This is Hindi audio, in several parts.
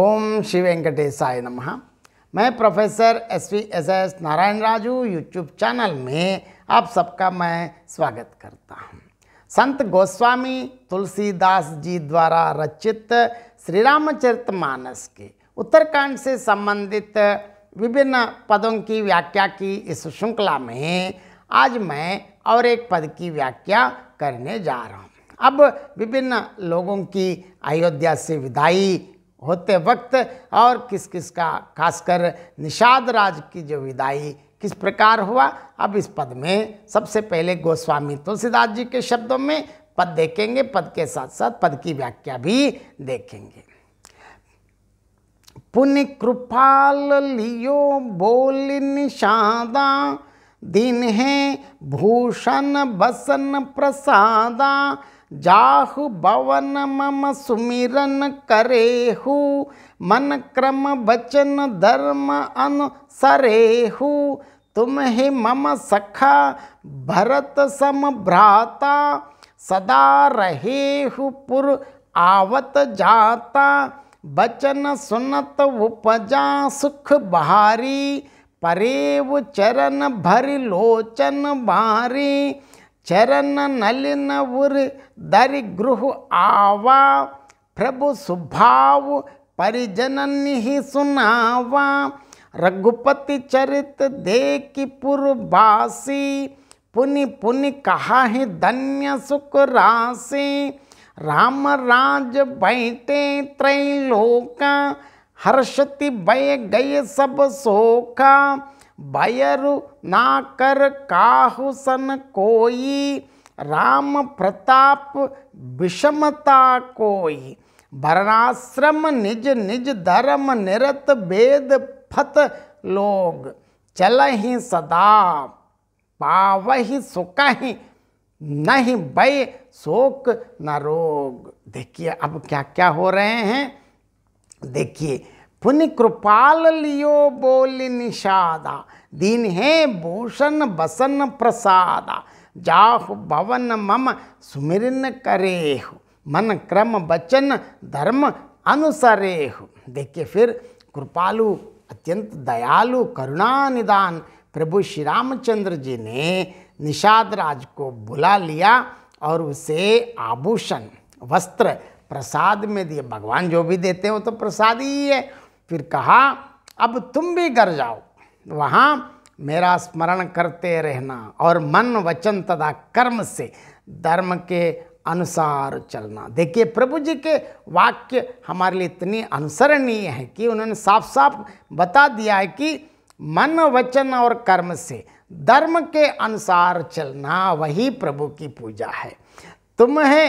ओम श्री वेंकटेशाय नमः मैं professor S V S S Narayana Raju YouTube channel में आप सबका मैं स्वागत करता हूँ संत गोस्वामी तुलसीदास जी द्वारा रचित श्री रामचरित मानस के उत्तरकांड से संबंधित विभिन्न पदों की व्याख्या की इस श्रृंखला में आज मैं और एक पद की व्याख्या करने जा रहा हूँ अब विभिन्न लोगों की अयोध्या से विदाई होते वक्त और किस किस का खासकर निषाद राज की जो विदाई किस प्रकार हुआ अब इस पद में सबसे पहले गोस्वामी तुलसीदास जी के शब्दों में पद देखेंगे पद के साथ साथ पद की व्याख्या भी देखेंगे पुण्य कृपाल लियो बोल निषादा दिन है भूषण बसन प्रसादा जाहु भवन मम सुमिरन करेहु मन क्रम वचन धर्म अनुसरेहु तुम हे मम सखा भरत सम भ्राता सदा रहेहु पुर आवत जाता बचन सुनत उपजा सुख बहारी परेव चरण भर लोचन बारी चरण नलिन ಉರಿ आवा प्रभु ಆವಾ ಪ್ರಭು ಸುಭಾವು परिजन सुनावा रघुपति चरित देखि पुरबासी पुनि पुनि कहा ही धन्य सुख राशि राम राज बैठे त्रैलोका हर्षति भय गए सब शोका ना कर काहुसन कोई राम प्रताप विषमता कोई वर्णाश्रम निज निज धर्म निरत वेद फत लोग ही सदा पावहि सुकही नहीं भय शोक न रोग देखिए अब क्या क्या हो रहे हैं देखिए पुनि कृपाल लियो बोल निषादा दीन हे भूषण बसन प्रसादा जाहु भवन मम सुमिरन करेहु मन क्रम बचन धर्म अनुसरेहु देखिए फिर कृपालु अत्यंत दयालु करुणा निदान प्रभु श्री रामचंद्र जी ने निषाद राज को बुला लिया और उसे आभूषण वस्त्र प्रसाद में दिए भगवान जो भी देते हो तो प्रसाद ही है फिर कहा अब तुम भी घर जाओ वहाँ मेरा स्मरण करते रहना और मन वचन तथा कर्म से धर्म के अनुसार चलना देखिए प्रभु जी के वाक्य हमारे लिए इतनी अनुसरणीय है कि उन्होंने साफ साफ बता दिया है कि मन वचन और कर्म से धर्म के अनुसार चलना वही प्रभु की पूजा है तुम्हें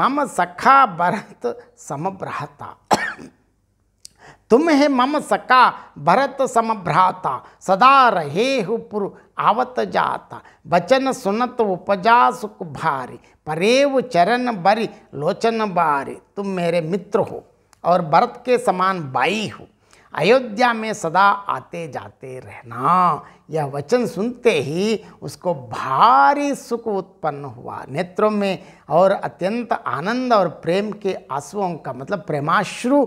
मम सखा भरत समप्रहता तुम हे मम सका भरत समभ्राता सदा रहे पुर आवत जाता बचन सुनत उपजा सुख भारी परेव चरण बरी लोचन बारी तुम मेरे मित्र हो और भरत के समान बाई हो अयोध्या में सदा आते जाते रहना यह वचन सुनते ही उसको भारी सुख उत्पन्न हुआ नेत्रों में और अत्यंत आनंद और प्रेम के आंसुओं का मतलब प्रेमाश्रु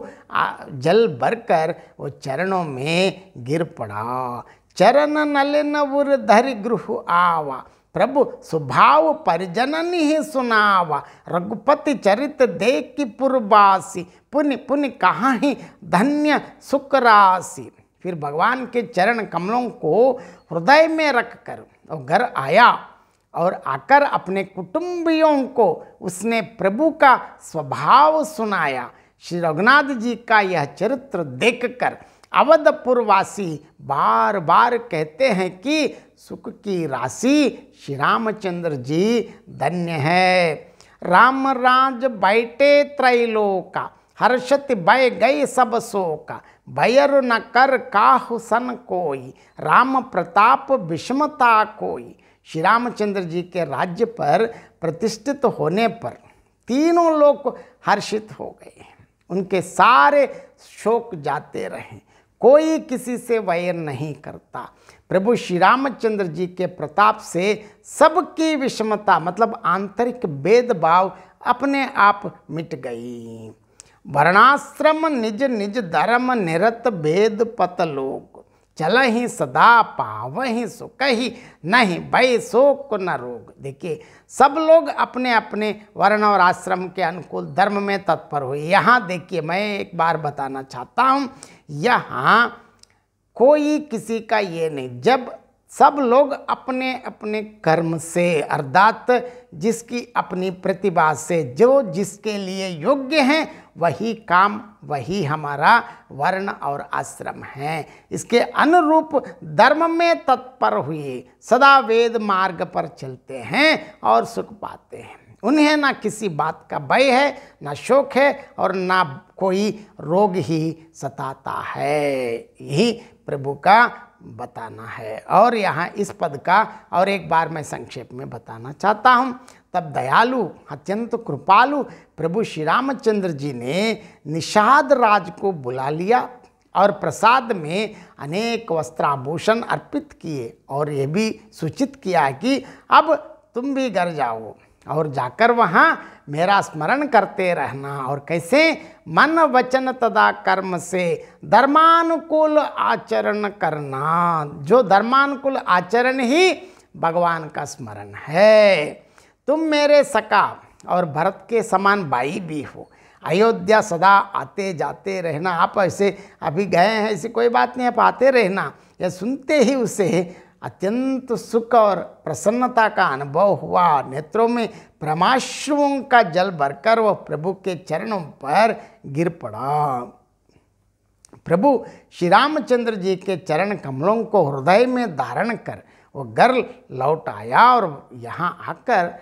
जल भरकर वो चरणों में गिर पड़ा चरण नलिन उर धर गृह आवा प्रभु स्वभाव परिजनन ही सुनावा रघुपति चरित देख की पूर्वासी पुण्य पुण्य कहा ही धन्य सुख राशि फिर भगवान के चरण कमलों को हृदय में रख कर और घर आया और आकर अपने कुटुंबियों को उसने प्रभु का स्वभाव सुनाया श्री रघुनाथ जी का यह चरित्र देखकर अवधपुरवासी बार बार कहते हैं कि सुख की राशि श्री रामचंद्र जी धन्य है राम राज बैठे त्रैलोका हर्षति भय गई सब शोका भयर न कर काहु सन कोई राम प्रताप विषमता कोई श्री रामचंद्र जी के राज्य पर प्रतिष्ठित होने पर तीनों लोग हर्षित हो गए उनके सारे शोक जाते रहे कोई किसी से वैर नहीं करता प्रभु श्री रामचंद्र जी के प्रताप से सबकी विषमता मतलब आंतरिक भेदभाव अपने आप मिट गई वर्णाश्रम निज निज धर्म निरत भेद पत लोग चल ही सदा पाव ही सुख ही नहीं भय शोक न रोग देखिए सब लोग अपने अपने वर्ण और आश्रम के अनुकूल धर्म में तत्पर हुए यहाँ देखिए मैं एक बार बताना चाहता हूँ यहाँ कोई किसी का ये नहीं जब सब लोग अपने अपने कर्म से अर्थात जिसकी अपनी प्रतिभा से जो जिसके लिए योग्य हैं वही काम वही हमारा वर्ण और आश्रम है इसके अनुरूप धर्म में तत्पर हुए सदा वेद मार्ग पर चलते हैं और सुख पाते हैं उन्हें ना किसी बात का भय है ना शोक है और ना कोई रोग ही सताता है यही प्रभु का बताना है और यहाँ इस पद का और एक बार मैं संक्षेप में बताना चाहता हूँ तब दयालु अत्यंत कृपालु प्रभु श्री रामचंद्र जी ने निषाद राज को बुला लिया और प्रसाद में अनेक वस्त्राभूषण अर्पित किए और यह भी सूचित किया कि अब तुम भी घर जाओ और जाकर वहाँ मेरा स्मरण करते रहना और कैसे मन वचन तदा कर्म से धर्मानुकूल आचरण करना जो धर्मानुकूल आचरण ही भगवान का स्मरण है तुम मेरे सका और भरत के समान भाई भी हो अयोध्या सदा आते जाते रहना आप ऐसे अभी गए हैं ऐसी कोई बात नहीं आप आते रहना या सुनते ही उसे अत्यंत सुख और प्रसन्नता का अनुभव हुआ नेत्रों में प्रमाश्रुओं का जल भरकर वह प्रभु के चरणों पर गिर पड़ा प्रभु श्री रामचंद्र जी के चरण कमलों को हृदय में धारण कर वह घर लौट आया और यहाँ आकर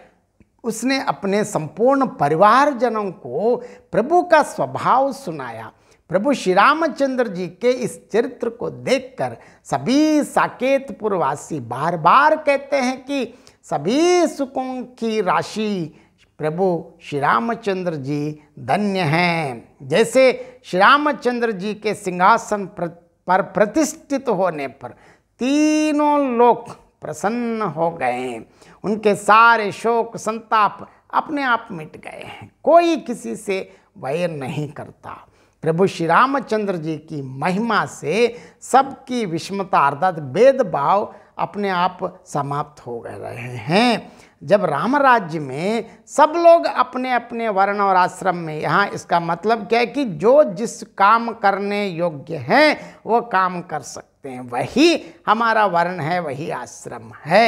उसने अपने संपूर्ण परिवारजनों को प्रभु का स्वभाव सुनाया प्रभु श्री रामचंद्र जी के इस चरित्र को देखकर सभी साकेतपुरवासी बार बार कहते हैं कि सभी सुखों की राशि प्रभु श्री रामचंद्र जी धन्य हैं जैसे श्री रामचंद्र जी के सिंहासन पर प्रतिष्ठित होने पर तीनों लोक प्रसन्न हो गए हैं उनके सारे शोक संताप अपने आप मिट गए हैं कोई किसी से वैर नहीं करता प्रभु श्री रामचंद्र जी की महिमा से सबकी विषमता अर्थात भेदभाव अपने आप समाप्त हो गए रहे हैं जब राम राज्य में सब लोग अपने अपने वर्ण और आश्रम में यहाँ इसका मतलब क्या है कि जो जिस काम करने योग्य हैं वो काम कर सकते हैं वही हमारा वर्ण है वही आश्रम है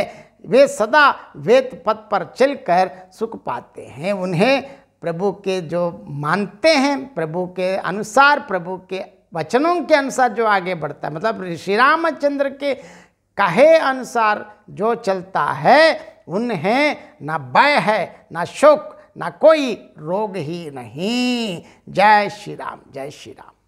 वे सदा वेद पथ पर चलकर सुख पाते हैं उन्हें प्रभु के जो मानते हैं प्रभु के अनुसार प्रभु के वचनों के अनुसार जो आगे बढ़ता है मतलब श्री रामचंद्र के कहे अनुसार जो चलता है उन्हें ना भय है ना शोक ना कोई रोग ही नहीं जय श्री राम जय श्री राम